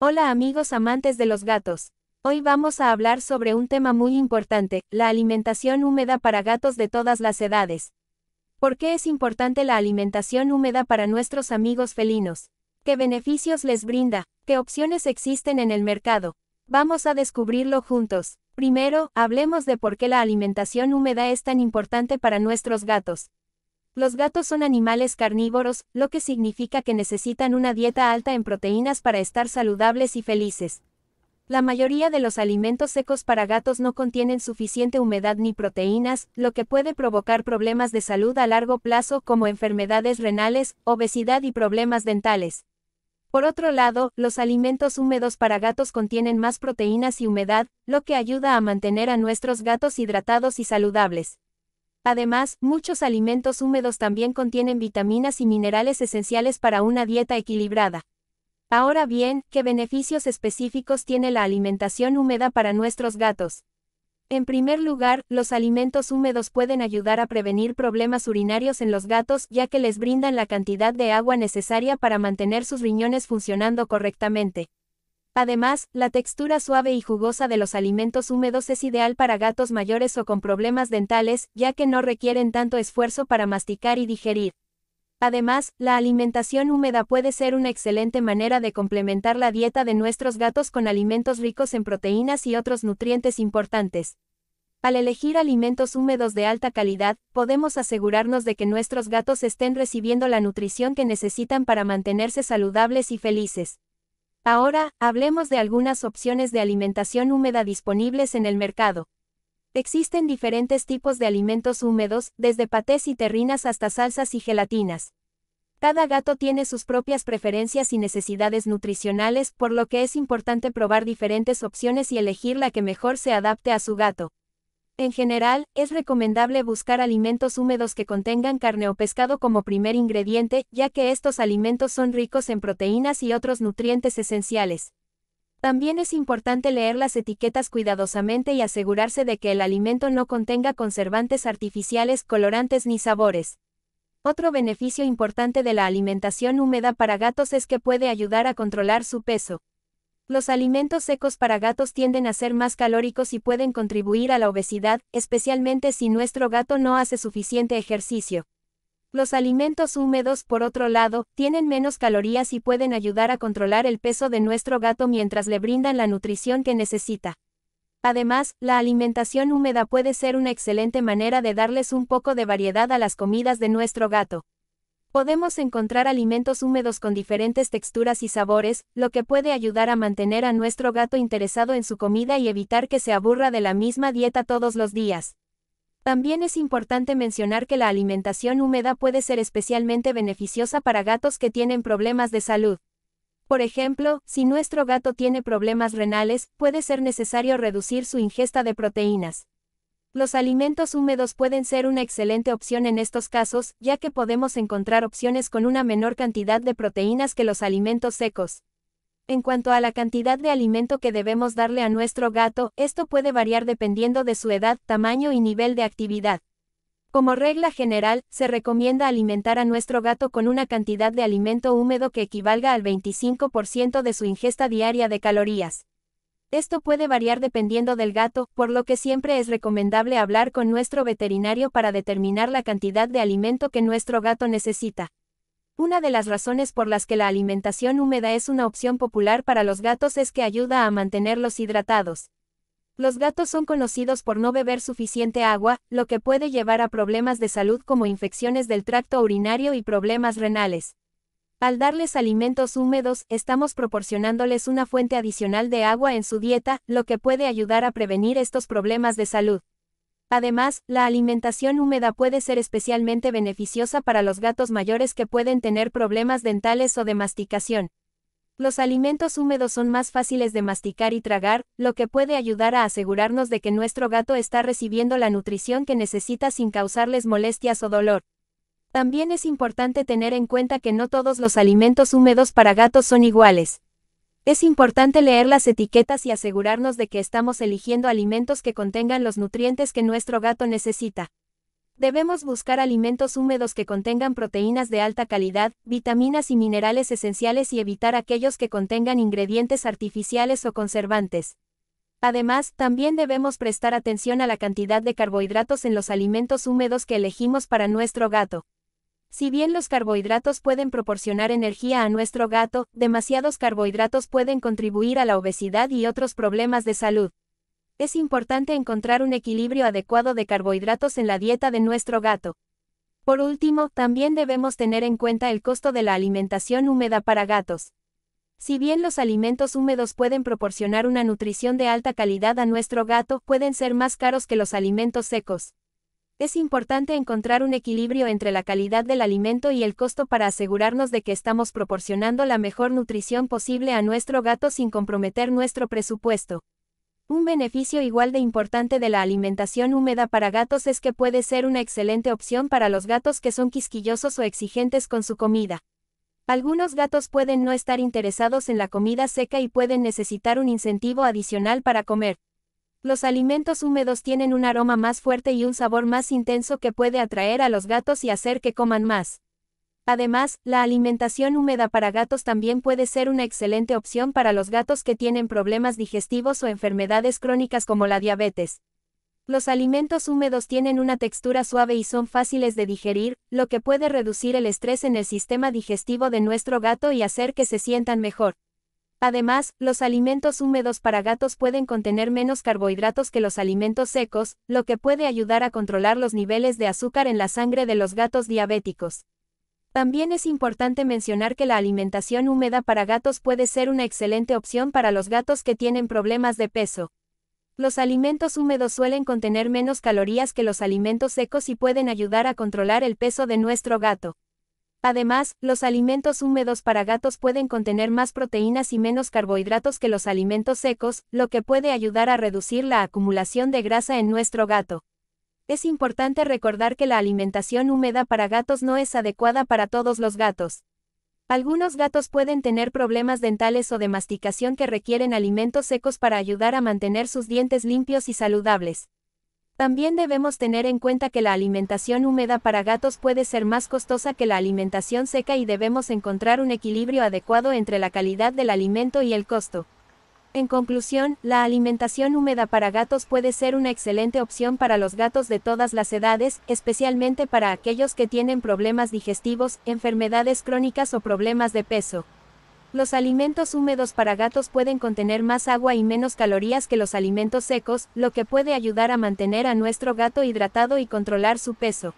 Hola amigos amantes de los gatos. Hoy vamos a hablar sobre un tema muy importante, la alimentación húmeda para gatos de todas las edades. ¿Por qué es importante la alimentación húmeda para nuestros amigos felinos? ¿Qué beneficios les brinda? ¿Qué opciones existen en el mercado? Vamos a descubrirlo juntos. Primero, hablemos de por qué la alimentación húmeda es tan importante para nuestros gatos. Los gatos son animales carnívoros, lo que significa que necesitan una dieta alta en proteínas para estar saludables y felices. La mayoría de los alimentos secos para gatos no contienen suficiente humedad ni proteínas, lo que puede provocar problemas de salud a largo plazo como enfermedades renales, obesidad y problemas dentales. Por otro lado, los alimentos húmedos para gatos contienen más proteínas y humedad, lo que ayuda a mantener a nuestros gatos hidratados y saludables. Además, muchos alimentos húmedos también contienen vitaminas y minerales esenciales para una dieta equilibrada. Ahora bien, ¿qué beneficios específicos tiene la alimentación húmeda para nuestros gatos? En primer lugar, los alimentos húmedos pueden ayudar a prevenir problemas urinarios en los gatos ya que les brindan la cantidad de agua necesaria para mantener sus riñones funcionando correctamente. Además, la textura suave y jugosa de los alimentos húmedos es ideal para gatos mayores o con problemas dentales, ya que no requieren tanto esfuerzo para masticar y digerir. Además, la alimentación húmeda puede ser una excelente manera de complementar la dieta de nuestros gatos con alimentos ricos en proteínas y otros nutrientes importantes. Al elegir alimentos húmedos de alta calidad, podemos asegurarnos de que nuestros gatos estén recibiendo la nutrición que necesitan para mantenerse saludables y felices. Ahora, hablemos de algunas opciones de alimentación húmeda disponibles en el mercado. Existen diferentes tipos de alimentos húmedos, desde patés y terrinas hasta salsas y gelatinas. Cada gato tiene sus propias preferencias y necesidades nutricionales, por lo que es importante probar diferentes opciones y elegir la que mejor se adapte a su gato. En general, es recomendable buscar alimentos húmedos que contengan carne o pescado como primer ingrediente, ya que estos alimentos son ricos en proteínas y otros nutrientes esenciales. También es importante leer las etiquetas cuidadosamente y asegurarse de que el alimento no contenga conservantes artificiales, colorantes ni sabores. Otro beneficio importante de la alimentación húmeda para gatos es que puede ayudar a controlar su peso. Los alimentos secos para gatos tienden a ser más calóricos y pueden contribuir a la obesidad, especialmente si nuestro gato no hace suficiente ejercicio. Los alimentos húmedos, por otro lado, tienen menos calorías y pueden ayudar a controlar el peso de nuestro gato mientras le brindan la nutrición que necesita. Además, la alimentación húmeda puede ser una excelente manera de darles un poco de variedad a las comidas de nuestro gato. Podemos encontrar alimentos húmedos con diferentes texturas y sabores, lo que puede ayudar a mantener a nuestro gato interesado en su comida y evitar que se aburra de la misma dieta todos los días. También es importante mencionar que la alimentación húmeda puede ser especialmente beneficiosa para gatos que tienen problemas de salud. Por ejemplo, si nuestro gato tiene problemas renales, puede ser necesario reducir su ingesta de proteínas. Los alimentos húmedos pueden ser una excelente opción en estos casos, ya que podemos encontrar opciones con una menor cantidad de proteínas que los alimentos secos. En cuanto a la cantidad de alimento que debemos darle a nuestro gato, esto puede variar dependiendo de su edad, tamaño y nivel de actividad. Como regla general, se recomienda alimentar a nuestro gato con una cantidad de alimento húmedo que equivalga al 25% de su ingesta diaria de calorías. Esto puede variar dependiendo del gato, por lo que siempre es recomendable hablar con nuestro veterinario para determinar la cantidad de alimento que nuestro gato necesita. Una de las razones por las que la alimentación húmeda es una opción popular para los gatos es que ayuda a mantenerlos hidratados. Los gatos son conocidos por no beber suficiente agua, lo que puede llevar a problemas de salud como infecciones del tracto urinario y problemas renales. Al darles alimentos húmedos, estamos proporcionándoles una fuente adicional de agua en su dieta, lo que puede ayudar a prevenir estos problemas de salud. Además, la alimentación húmeda puede ser especialmente beneficiosa para los gatos mayores que pueden tener problemas dentales o de masticación. Los alimentos húmedos son más fáciles de masticar y tragar, lo que puede ayudar a asegurarnos de que nuestro gato está recibiendo la nutrición que necesita sin causarles molestias o dolor. También es importante tener en cuenta que no todos los alimentos húmedos para gatos son iguales. Es importante leer las etiquetas y asegurarnos de que estamos eligiendo alimentos que contengan los nutrientes que nuestro gato necesita. Debemos buscar alimentos húmedos que contengan proteínas de alta calidad, vitaminas y minerales esenciales y evitar aquellos que contengan ingredientes artificiales o conservantes. Además, también debemos prestar atención a la cantidad de carbohidratos en los alimentos húmedos que elegimos para nuestro gato. Si bien los carbohidratos pueden proporcionar energía a nuestro gato, demasiados carbohidratos pueden contribuir a la obesidad y otros problemas de salud. Es importante encontrar un equilibrio adecuado de carbohidratos en la dieta de nuestro gato. Por último, también debemos tener en cuenta el costo de la alimentación húmeda para gatos. Si bien los alimentos húmedos pueden proporcionar una nutrición de alta calidad a nuestro gato, pueden ser más caros que los alimentos secos. Es importante encontrar un equilibrio entre la calidad del alimento y el costo para asegurarnos de que estamos proporcionando la mejor nutrición posible a nuestro gato sin comprometer nuestro presupuesto. Un beneficio igual de importante de la alimentación húmeda para gatos es que puede ser una excelente opción para los gatos que son quisquillosos o exigentes con su comida. Algunos gatos pueden no estar interesados en la comida seca y pueden necesitar un incentivo adicional para comer. Los alimentos húmedos tienen un aroma más fuerte y un sabor más intenso que puede atraer a los gatos y hacer que coman más. Además, la alimentación húmeda para gatos también puede ser una excelente opción para los gatos que tienen problemas digestivos o enfermedades crónicas como la diabetes. Los alimentos húmedos tienen una textura suave y son fáciles de digerir, lo que puede reducir el estrés en el sistema digestivo de nuestro gato y hacer que se sientan mejor. Además, los alimentos húmedos para gatos pueden contener menos carbohidratos que los alimentos secos, lo que puede ayudar a controlar los niveles de azúcar en la sangre de los gatos diabéticos. También es importante mencionar que la alimentación húmeda para gatos puede ser una excelente opción para los gatos que tienen problemas de peso. Los alimentos húmedos suelen contener menos calorías que los alimentos secos y pueden ayudar a controlar el peso de nuestro gato. Además, los alimentos húmedos para gatos pueden contener más proteínas y menos carbohidratos que los alimentos secos, lo que puede ayudar a reducir la acumulación de grasa en nuestro gato. Es importante recordar que la alimentación húmeda para gatos no es adecuada para todos los gatos. Algunos gatos pueden tener problemas dentales o de masticación que requieren alimentos secos para ayudar a mantener sus dientes limpios y saludables. También debemos tener en cuenta que la alimentación húmeda para gatos puede ser más costosa que la alimentación seca y debemos encontrar un equilibrio adecuado entre la calidad del alimento y el costo. En conclusión, la alimentación húmeda para gatos puede ser una excelente opción para los gatos de todas las edades, especialmente para aquellos que tienen problemas digestivos, enfermedades crónicas o problemas de peso. Los alimentos húmedos para gatos pueden contener más agua y menos calorías que los alimentos secos, lo que puede ayudar a mantener a nuestro gato hidratado y controlar su peso.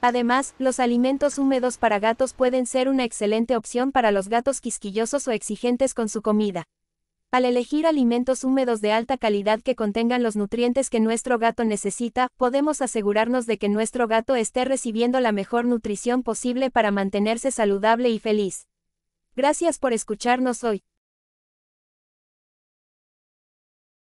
Además, los alimentos húmedos para gatos pueden ser una excelente opción para los gatos quisquillosos o exigentes con su comida. Al elegir alimentos húmedos de alta calidad que contengan los nutrientes que nuestro gato necesita, podemos asegurarnos de que nuestro gato esté recibiendo la mejor nutrición posible para mantenerse saludable y feliz. Gracias por escucharnos hoy.